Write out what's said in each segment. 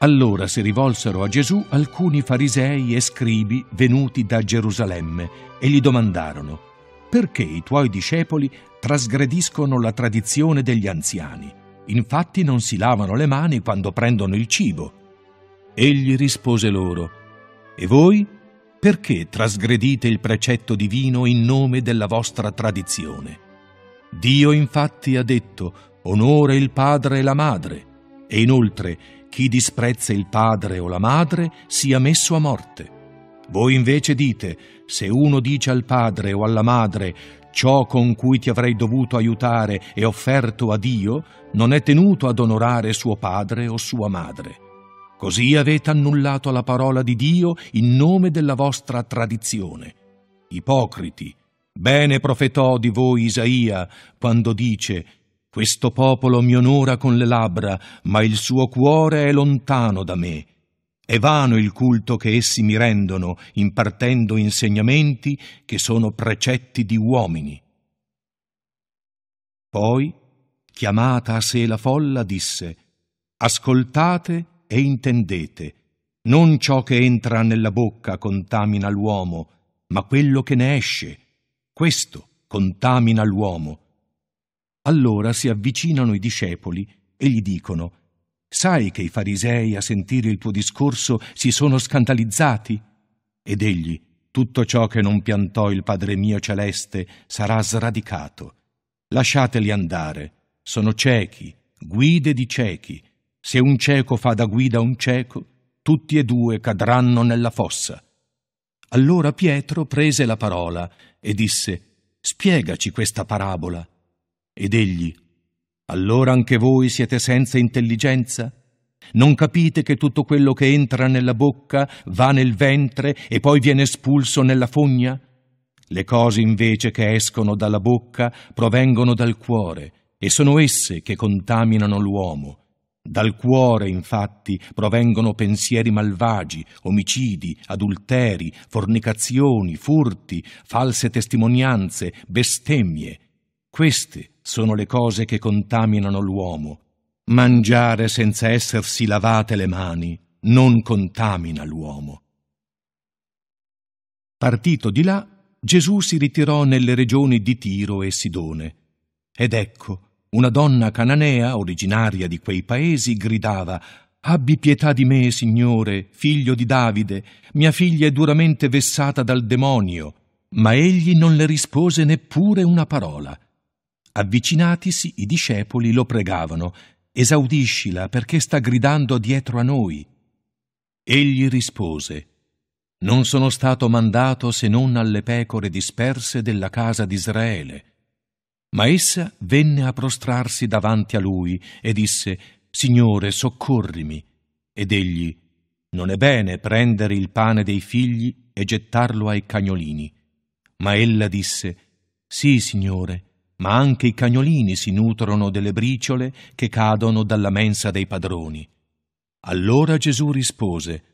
Allora si rivolsero a Gesù alcuni farisei e scribi venuti da Gerusalemme e gli domandarono perché i tuoi discepoli trasgrediscono la tradizione degli anziani, infatti non si lavano le mani quando prendono il cibo. Egli rispose loro, E voi perché trasgredite il precetto divino in nome della vostra tradizione? Dio infatti ha detto, Onore il padre e la madre, e inoltre, chi disprezza il padre o la madre sia messo a morte. Voi invece dite, se uno dice al padre o alla madre ciò con cui ti avrei dovuto aiutare è offerto a Dio, non è tenuto ad onorare suo padre o sua madre. Così avete annullato la parola di Dio in nome della vostra tradizione. Ipocriti, bene profetò di voi Isaia quando dice questo popolo mi onora con le labbra, ma il suo cuore è lontano da me. È vano il culto che essi mi rendono, impartendo insegnamenti che sono precetti di uomini. Poi, chiamata a sé la folla, disse, Ascoltate e intendete, non ciò che entra nella bocca contamina l'uomo, ma quello che ne esce. Questo contamina l'uomo. Allora si avvicinano i discepoli e gli dicono Sai che i farisei a sentire il tuo discorso si sono scandalizzati? Ed egli tutto ciò che non piantò il Padre mio celeste sarà sradicato. Lasciateli andare, sono ciechi, guide di ciechi. Se un cieco fa da guida a un cieco, tutti e due cadranno nella fossa. Allora Pietro prese la parola e disse Spiegaci questa parabola. Ed egli, allora anche voi siete senza intelligenza? Non capite che tutto quello che entra nella bocca va nel ventre e poi viene espulso nella fogna? Le cose invece che escono dalla bocca provengono dal cuore e sono esse che contaminano l'uomo. Dal cuore, infatti, provengono pensieri malvagi, omicidi, adulteri, fornicazioni, furti, false testimonianze, bestemmie queste sono le cose che contaminano l'uomo. Mangiare senza essersi lavate le mani non contamina l'uomo. Partito di là, Gesù si ritirò nelle regioni di Tiro e Sidone. Ed ecco, una donna cananea, originaria di quei paesi, gridava Abbi pietà di me, Signore, figlio di Davide, mia figlia è duramente vessata dal demonio. Ma egli non le rispose neppure una parola. Avvicinatisi i discepoli lo pregavano, esaudiscila perché sta gridando dietro a noi. Egli rispose, Non sono stato mandato se non alle pecore disperse della casa di Israele. Ma essa venne a prostrarsi davanti a lui e disse, Signore, soccorrimi. Ed egli, Non è bene prendere il pane dei figli e gettarlo ai cagnolini. Ma ella disse, Sì, Signore, ma anche i cagnolini si nutrono delle briciole che cadono dalla mensa dei padroni. Allora Gesù rispose,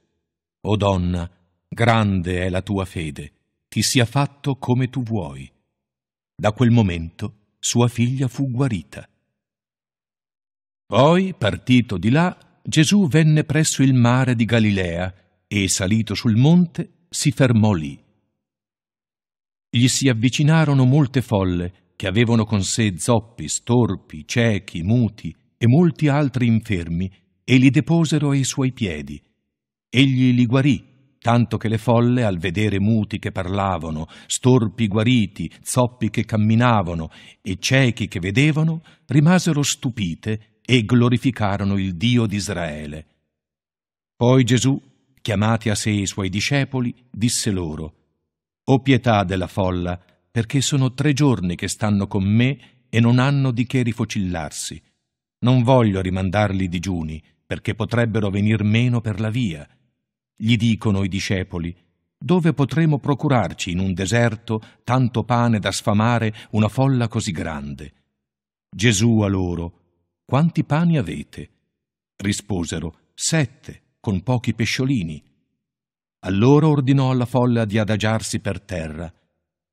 O donna, grande è la tua fede, ti sia fatto come tu vuoi. Da quel momento sua figlia fu guarita. Poi, partito di là, Gesù venne presso il mare di Galilea e, salito sul monte, si fermò lì. Gli si avvicinarono molte folle che avevano con sé zoppi, storpi, ciechi, muti e molti altri infermi, e li deposero ai suoi piedi. Egli li guarì, tanto che le folle, al vedere muti che parlavano, storpi guariti, zoppi che camminavano e ciechi che vedevano, rimasero stupite e glorificarono il Dio di Israele. Poi Gesù, chiamati a sé i suoi discepoli, disse loro, O pietà della folla, perché sono tre giorni che stanno con me e non hanno di che rifocillarsi. Non voglio rimandarli digiuni, perché potrebbero venir meno per la via. Gli dicono i discepoli, dove potremo procurarci in un deserto tanto pane da sfamare una folla così grande? Gesù a loro, quanti pani avete? Risposero, sette, con pochi pesciolini. Allora ordinò alla folla di adagiarsi per terra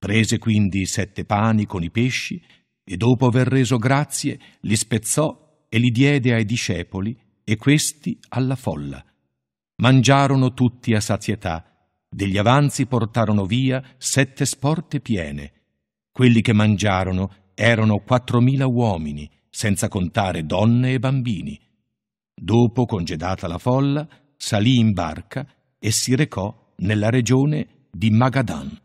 Prese quindi sette pani con i pesci e dopo aver reso grazie li spezzò e li diede ai discepoli e questi alla folla. Mangiarono tutti a sazietà, degli avanzi portarono via sette sporte piene. Quelli che mangiarono erano quattromila uomini, senza contare donne e bambini. Dopo, congedata la folla, salì in barca e si recò nella regione di Magadan.